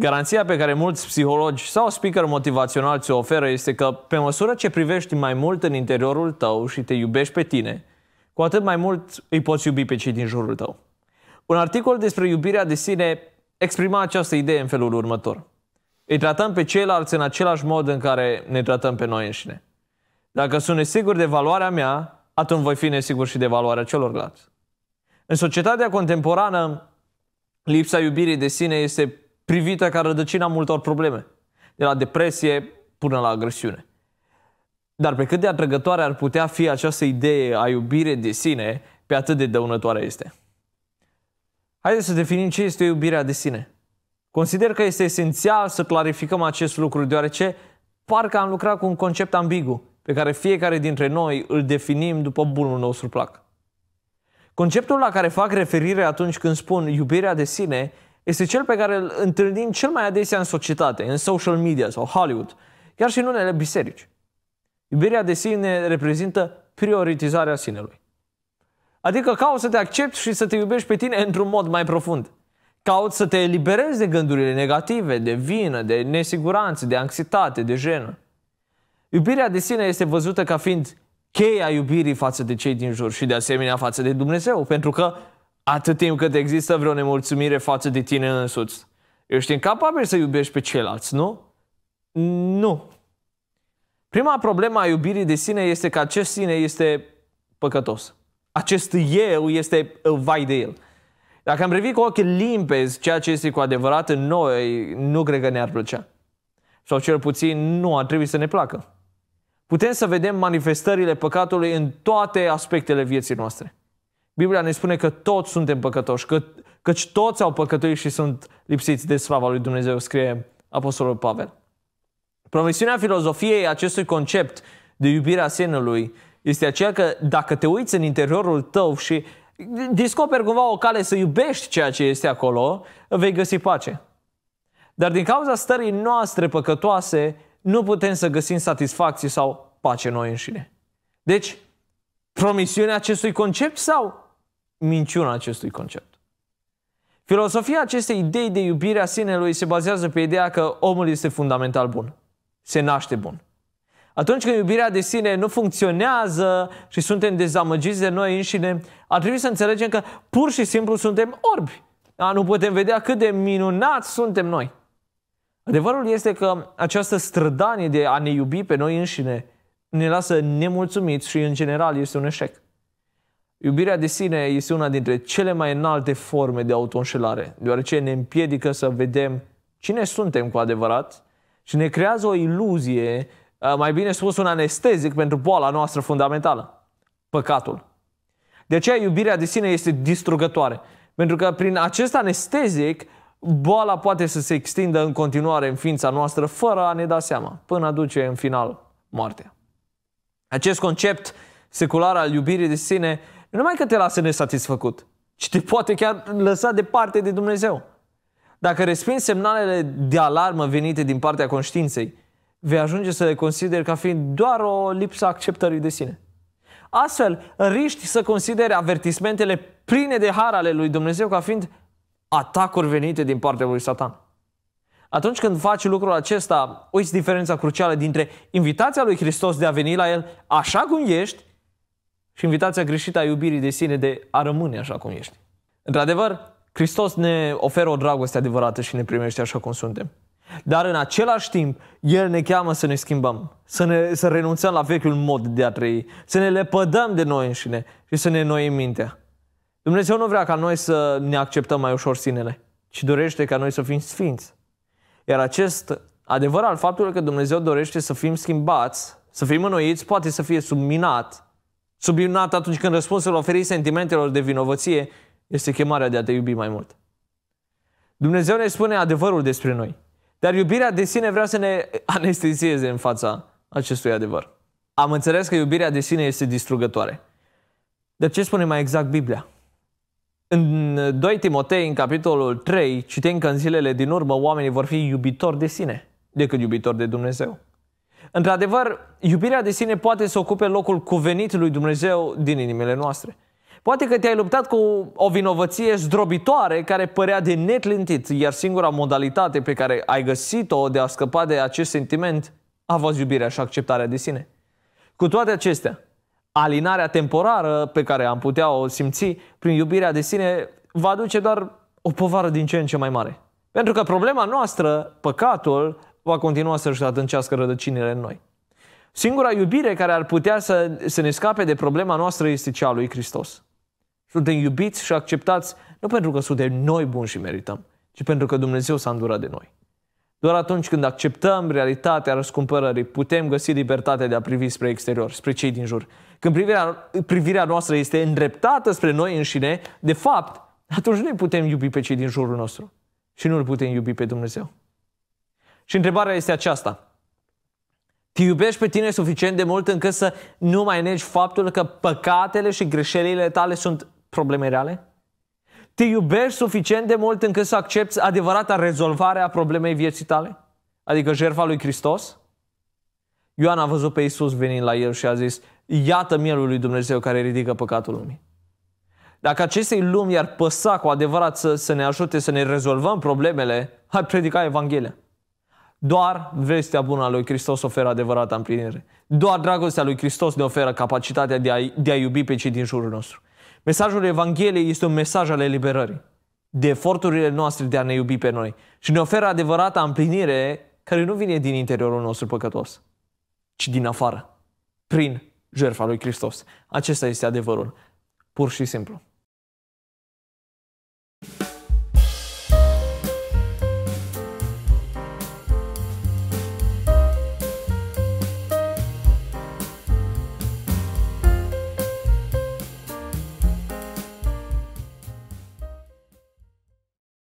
Garanția pe care mulți psihologi sau speaker motivațional ți-o oferă este că, pe măsură ce privești mai mult în interiorul tău și te iubești pe tine, cu atât mai mult îi poți iubi pe cei din jurul tău. Un articol despre iubirea de sine exprima această idee în felul următor. Îi tratăm pe ceilalți în același mod în care ne tratăm pe noi înșine. Dacă sunt nesigur de valoarea mea, atunci voi fi nesigur și de valoarea celorlalți. În societatea contemporană, lipsa iubirii de sine este privită ca rădăcina multor probleme, de la depresie până la agresiune. Dar pe cât de atrăgătoare ar putea fi această idee a iubire de sine, pe atât de dăunătoare este. Haideți să definim ce este iubirea de sine. Consider că este esențial să clarificăm acest lucru, deoarece parcă am lucrat cu un concept ambigu, pe care fiecare dintre noi îl definim după bunul nostru plac. Conceptul la care fac referire atunci când spun iubirea de sine este cel pe care îl întâlnim cel mai adesea în societate, în social media sau Hollywood, chiar și în unele biserici. Iubirea de sine reprezintă prioritizarea sinelui. Adică cauți să te accepti și să te iubești pe tine într-un mod mai profund. Cauți să te eliberezi de gândurile negative, de vină, de nesiguranță, de anxietate, de jenă. Iubirea de sine este văzută ca fiind cheia iubirii față de cei din jur și de asemenea față de Dumnezeu, pentru că Atât timp cât există vreo nemulțumire față de tine însuți. Ești incapabil să iubești pe ceilalți, nu? Nu. Prima problemă a iubirii de sine este că acest sine este păcătos. Acest eu este vai de el. Dacă am privit cu ochii limpezi ceea ce este cu adevărat în noi, nu cred că ne-ar plăcea. Sau cel puțin nu ar trebui să ne placă. Putem să vedem manifestările păcatului în toate aspectele vieții noastre. Biblia ne spune că toți suntem păcătoși, că, căci toți au păcătuit și sunt lipsiți de slava lui Dumnezeu, scrie Apostolul Pavel. Promisiunea filozofiei acestui concept de iubirea senului este aceea că dacă te uiți în interiorul tău și descoperi cumva o cale să iubești ceea ce este acolo, vei găsi pace. Dar din cauza stării noastre păcătoase, nu putem să găsim satisfacție sau pace noi înșine. Deci, promisiunea acestui concept sau minciuna acestui concept. Filosofia acestei idei de iubire a sinelui se bazează pe ideea că omul este fundamental bun. Se naște bun. Atunci când iubirea de sine nu funcționează și suntem dezamăgiți de noi înșine, ar trebui să înțelegem că pur și simplu suntem orbi. Da? Nu putem vedea cât de minunați suntem noi. Adevărul este că această strădanie de a ne iubi pe noi înșine ne lasă nemulțumiți și în general este un eșec. Iubirea de sine este una dintre cele mai înalte forme de autoînșelare, deoarece ne împiedică să vedem cine suntem cu adevărat și ne creează o iluzie, mai bine spus un anestezic pentru boala noastră fundamentală, păcatul. De aceea iubirea de sine este distrugătoare, pentru că prin acest anestezic boala poate să se extindă în continuare în ființa noastră fără a ne da seama, până aduce în final moartea. Acest concept secular al iubirii de sine nu numai că te lasă nesatisfăcut, ci te poate chiar lăsa departe de Dumnezeu. Dacă respingi semnalele de alarmă venite din partea conștiinței, vei ajunge să le consideri ca fiind doar o lipsă acceptării de sine. Astfel, riști să consideri avertismentele pline de har ale lui Dumnezeu ca fiind atacuri venite din partea lui Satan. Atunci când faci lucrul acesta, uiți diferența crucială dintre invitația lui Hristos de a veni la el așa cum ești și invitația greșită a iubirii de sine de a rămâne așa cum ești. Într-adevăr, Hristos ne oferă o dragoste adevărată și ne primește așa cum suntem. Dar în același timp, El ne cheamă să ne schimbăm, să, ne, să renunțăm la vechiul mod de a trăi, să ne lepădăm de noi înșine și să ne noim mintea. Dumnezeu nu vrea ca noi să ne acceptăm mai ușor sinele, ci dorește ca noi să fim sfinți. Iar acest adevăr al faptului că Dumnezeu dorește să fim schimbați, să fim înnoiți, poate să fie subminat sublimat atunci când răspunsul oferit sentimentelor de vinovăție este chemarea de a te iubi mai mult. Dumnezeu ne spune adevărul despre noi, dar iubirea de sine vrea să ne anestezieze în fața acestui adevăr. Am înțeles că iubirea de sine este distrugătoare. De ce spune mai exact Biblia? În 2 Timotei, în capitolul 3, citim că în zilele din urmă oamenii vor fi iubitori de sine decât iubitori de Dumnezeu. Într-adevăr, iubirea de sine poate să ocupe locul cuvenit lui Dumnezeu din inimile noastre. Poate că te-ai luptat cu o vinovăție zdrobitoare care părea de netlintit, iar singura modalitate pe care ai găsit-o de a scăpa de acest sentiment a fost iubirea și acceptarea de sine. Cu toate acestea, alinarea temporară pe care am putea o simți prin iubirea de sine va aduce doar o povară din ce în ce mai mare. Pentru că problema noastră, păcatul, va continua să-și adâncească rădăcinile în noi. Singura iubire care ar putea să, să ne scape de problema noastră este cea lui Hristos. Suntem iubiți și acceptați nu pentru că suntem noi buni și merităm, ci pentru că Dumnezeu s-a îndurat de noi. Doar atunci când acceptăm realitatea răscumpărării, putem găsi libertatea de a privi spre exterior, spre cei din jur. Când privirea, privirea noastră este îndreptată spre noi înșine, de fapt, atunci nu putem iubi pe cei din jurul nostru și nu îl putem iubi pe Dumnezeu. Și întrebarea este aceasta. Te iubești pe tine suficient de mult încât să nu mai negi faptul că păcatele și greșelile tale sunt probleme reale? Te iubești suficient de mult încât să accepti adevărata rezolvare a problemei vieții tale? Adică jertfa lui Hristos? Ioan a văzut pe Isus venind la el și a zis, iată mielul lui Dumnezeu care ridică păcatul lumii. Dacă acestei lumi ar păsa cu adevărat să, să ne ajute să ne rezolvăm problemele, ar predica Evanghelia. Doar vestea bună a lui Hristos oferă adevărata împlinire. Doar dragostea lui Hristos ne oferă capacitatea de a, de a iubi pe cei din jurul nostru. Mesajul Evangheliei este un mesaj al eliberării, de eforturile noastre de a ne iubi pe noi și ne oferă adevărata împlinire care nu vine din interiorul nostru păcătos, ci din afară, prin jertfa lui Hristos. Acesta este adevărul, pur și simplu.